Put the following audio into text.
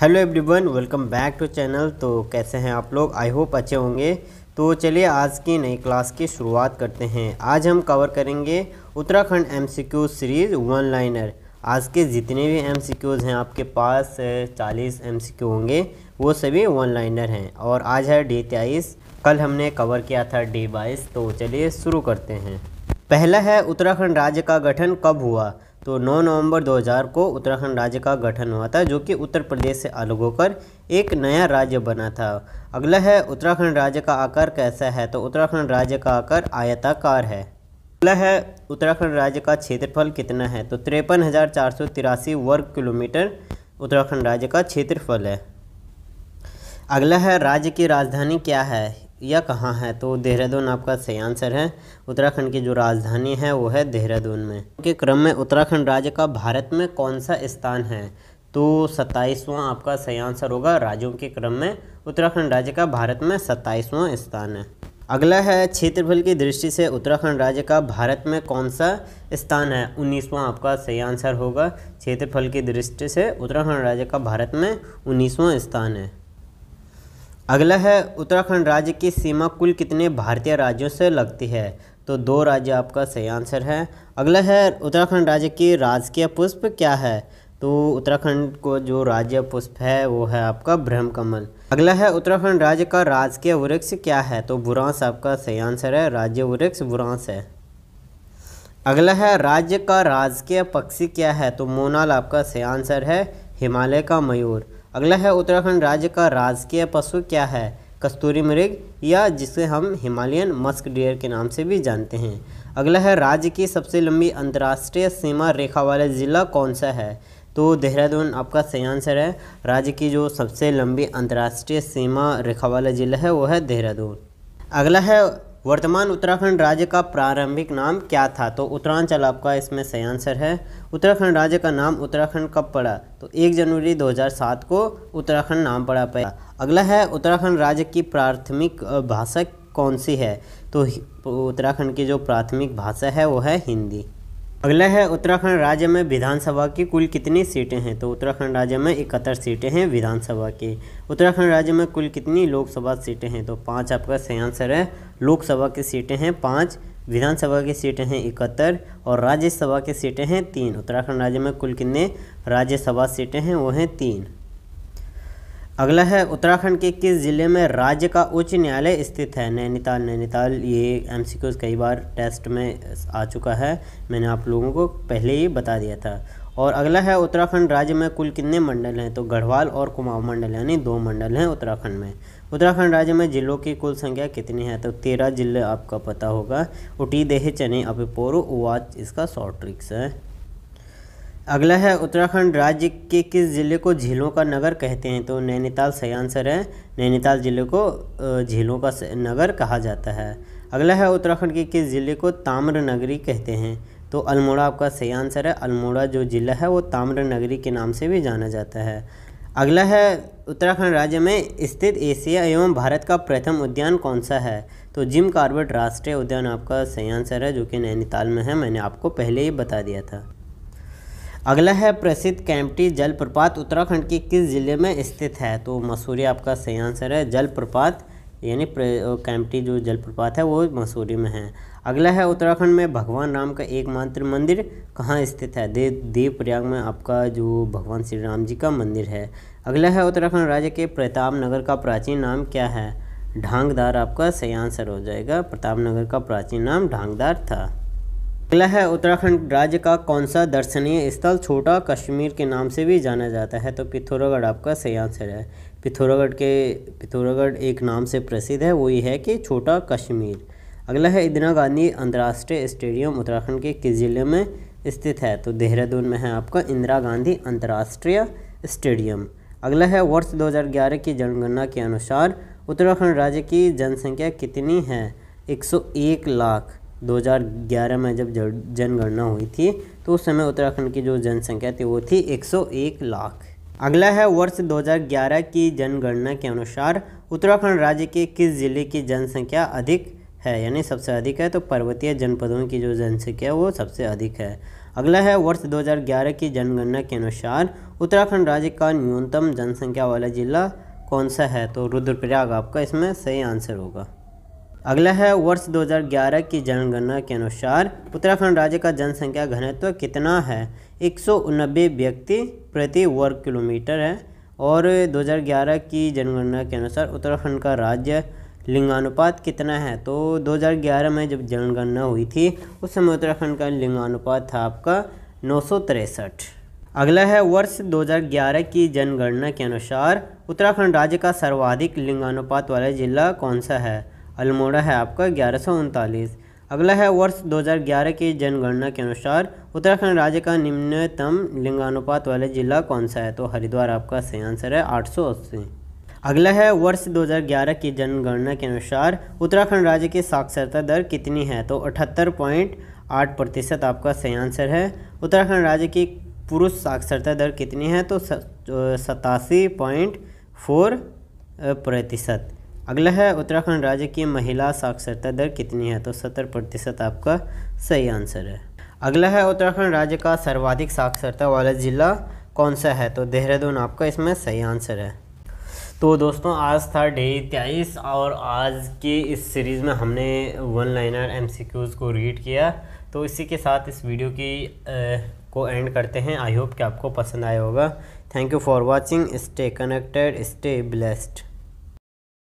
hello everyone welcome back to channel तो कैसे हैं आप लोग आई होप अच्छे होंगे तो चलिए आज की नई क्लास की शुरुआत करते हैं आज हम कवर करेंगे Uttarakhand MCQ series one liner आज के जितने भी एमसीक्यूज़ हैं आपके पास चालीस एमसीक्यू होंगे वो सभी वन लाइनर हैं और आज है डे तेईस कल हमने कवर किया था डे बाईस तो चलिए शुरू करते हैं पहला है उत्तराखंड राज्य का गठन कब हुआ तो 9 नवंबर 2000 को उत्तराखंड राज्य का गठन हुआ था जो कि उत्तर प्रदेश से अलग होकर एक नया राज्य बना था अगला है उत्तराखंड राज्य का आकार कैसा है तो उत्तराखंड राज्य का आकार आयताकार है अगला है उत्तराखंड राज्य का क्षेत्रफल कितना है तो तिरपन वर्ग किलोमीटर उत्तराखंड राज्य का क्षेत्रफल है अगला है राज्य की राजधानी क्या है या कहाँ है तो देहरादून आपका सही आंसर है उत्तराखंड की जो राजधानी है वो है देहरादून में के क्रम में उत्तराखंड राज्य का भारत में कौन सा स्थान है तो सत्ताईसवां आपका सही आंसर होगा राज्यों के क्रम में उत्तराखंड राज्य का भारत में सत्ताईसवां स्थान है अगला है क्षेत्रफल की दृष्टि से उत्तराखंड राज्य का भारत में कौन सा स्थान है उन्नीसवां आपका सही आंसर होगा क्षेत्रफल की दृष्टि से उत्तराखंड राज्य का भारत में उन्नीसवां स्थान है अगला है उत्तराखंड राज्य की सीमा कुल कितने भारतीय राज्यों से लगती है तो दो राज्य आपका सही आंसर है अगला है उत्तराखंड राज्य की राजकीय पुष्प क्या है तो उत्तराखंड को जो राज्य पुष्प है वो है आपका ब्रह्म कमल अगला है उत्तराखंड राज्य का राजकीय वृक्ष क्या है तो बुरांस आपका सही आंसर है राज्य वृक्ष बुरांस है अगला है राज्य का राजकीय पक्षी क्या है तो मोनाल आपका सही आंसर है हिमालय का मयूर अगला है उत्तराखंड राज्य का राजकीय पशु क्या है कस्तूरी मृग या जिसे हम हिमालयन मस्क डियर के नाम से भी जानते हैं अगला है राज्य की सबसे लंबी अंतर्राष्ट्रीय सीमा रेखा वाला ज़िला कौन सा है तो देहरादून आपका सही आंसर है राज्य की जो सबसे लंबी अंतर्राष्ट्रीय सीमा रेखा वाला ज़िला है वो है देहरादून अगला है वर्तमान उत्तराखंड राज्य का प्रारंभिक नाम क्या था तो उत्तरांचल आपका इसमें सही आंसर है उत्तराखंड राज्य का नाम उत्तराखंड कब पड़ा तो 1 जनवरी 2007 को उत्तराखंड नाम पड़ा पाया अगला है उत्तराखंड राज्य की प्राथमिक भाषा कौन सी है तो उत्तराखंड की जो प्राथमिक भाषा है वो है हिंदी अगला है उत्तराखंड राज्य में विधानसभा की कुल कितनी सीटें हैं तो उत्तराखंड राज्य में इकहत्तर सीटें हैं विधानसभा की उत्तराखंड राज्य में कुल कितनी लोकसभा सीटें हैं तो पाँच आपका सही आंसर है लोकसभा की सीटें हैं पाँच विधानसभा की सीटें हैं इकहत्तर और राज्यसभा की सीटें हैं तीन उत्तराखंड राज्य में कुल कितने राज्यसभा सीटें हैं वो हैं तीन अगला है उत्तराखंड के किस ज़िले में राज्य का उच्च न्यायालय स्थित है नैनीताल नैनीताल ये एम कई बार टेस्ट में आ चुका है मैंने आप लोगों को पहले ही बता दिया था और अगला है उत्तराखंड राज्य में कुल कितने मंडल हैं तो गढ़वाल और कुमाऊं मंडल यानी दो मंडल हैं उत्तराखंड में उत्तराखंड राज्य में जिलों की कुल संख्या कितनी है तो तेरह जिले आपका पता होगा उटी देह चने अपिपोरो उवाच इसका शॉर्ट ट्रिक्स है अगला है उत्तराखंड राज्य के किस ज़िले को झीलों का नगर कहते हैं तो नैनीताल सही आंसर है नैनीताल ज़िले को झीलों का नगर कहा जाता है अगला है उत्तराखंड के किस ज़िले को ताम्र नगरी कहते हैं तो अल्मोड़ा आपका सही आंसर है अल्मोड़ा जो ज़िला है वो ताम्र नगरी के नाम से भी जाना जाता है अगला है उत्तराखंड राज्य में स्थित एशिया एवं भारत का प्रथम उद्यान कौन सा है तो जिम कार्बेट राष्ट्रीय उद्यान आपका सही आंसर है जो कि नैनीताल में है मैंने आपको पहले ही बता दिया था अगला है प्रसिद्ध कैंपटी जलप्रपात उत्तराखंड के किस ज़िले में स्थित है तो मसूरी आपका सही आंसर है जलप्रपात यानी कैंपटी जो जलप्रपात है वो मसूरी में है अगला है उत्तराखंड में भगवान राम का एकमात्र मंदिर कहाँ स्थित है देव देवप्रयाग में आपका जो भगवान श्री राम जी का मंदिर है अगला है उत्तराखंड राज्य के प्रताप नगर का प्राचीन नाम क्या है ढांगदार आपका सही आंसर हो जाएगा प्रताप नगर का प्राचीन नाम ढांगदार था अगला है उत्तराखंड राज्य का कौन सा दर्शनीय स्थल छोटा कश्मीर के नाम से भी जाना जाता है तो पिथौरागढ़ आपका सही आंसर है पिथौरागढ़ के पिथौरागढ़ एक नाम से प्रसिद्ध है वही है कि छोटा कश्मीर अगला है इंदिरा गांधी अंतर्राष्ट्रीय स्टेडियम उत्तराखंड के किस जिले में स्थित है तो देहरादून में है आपका इंदिरा गांधी अंतर्राष्ट्रीय स्टेडियम अगला है वर्ष दो की जनगणना के अनुसार उत्तराखंड राज्य की जनसंख्या कितनी है एक लाख 2011 में जब जनगणना हुई थी तो उस समय उत्तराखंड की जो जनसंख्या थी वो थी 101 लाख अगला है वर्ष 2011 की जनगणना के अनुसार उत्तराखंड राज्य के किस जिले की जनसंख्या अधिक है यानी सबसे अधिक है तो पर्वतीय जनपदों की जो जनसंख्या है वो सबसे अधिक है अगला है वर्ष 2011 की जनगणना के अनुसार उत्तराखंड राज्य का न्यूनतम जनसंख्या वाला जिला कौन सा है तो रुद्रप्रयाग आपका इसमें सही आंसर होगा अगला है वर्ष 2011 की जनगणना के अनुसार उत्तराखंड राज्य का जनसंख्या घनत्व कितना है एक व्यक्ति प्रति वर्ग किलोमीटर है और 2011 की जनगणना के अनुसार उत्तराखंड का राज्य लिंगानुपात कितना है तो 2011 में जब जनगणना हुई थी उस समय उत्तराखंड का लिंगानुपात था आपका नौ अगला है वर्ष 2011 की जनगणना के अनुसार उत्तराखंड राज्य का सर्वाधिक लिंगानुपात वाला जिला कौन सा है अल्मोड़ा है आपका ग्यारह अगला है वर्ष 2011 की जनगणना के अनुसार उत्तराखंड राज्य का निम्नतम लिंगानुपात वाले जिला कौन सा है तो हरिद्वार आपका सही आंसर है आठ अगला है वर्ष 2011 की जनगणना के अनुसार उत्तराखंड राज्य की साक्षरता दर कितनी है तो अठहत्तर पॉइंट आठ प्रतिशत आपका सही आंसर है उत्तराखंड राज्य की पुरुष साक्षरता दर कितनी है तो सतासी पॉइंट फोर प्रतिशत अगला है उत्तराखंड राज्य की महिला साक्षरता दर कितनी है तो सत्तर प्रतिशत आपका सही आंसर है अगला है उत्तराखंड राज्य का सर्वाधिक साक्षरता वाला ज़िला कौन सा है तो देहरादून आपका इसमें सही आंसर है तो दोस्तों आज था डे तेईस और आज की इस सीरीज़ में हमने वन लाइनर एम को रीड किया तो इसी के साथ इस वीडियो की आ, को एंड करते हैं आई होप कि आपको पसंद आया होगा thank you for watching stay connected stay blessed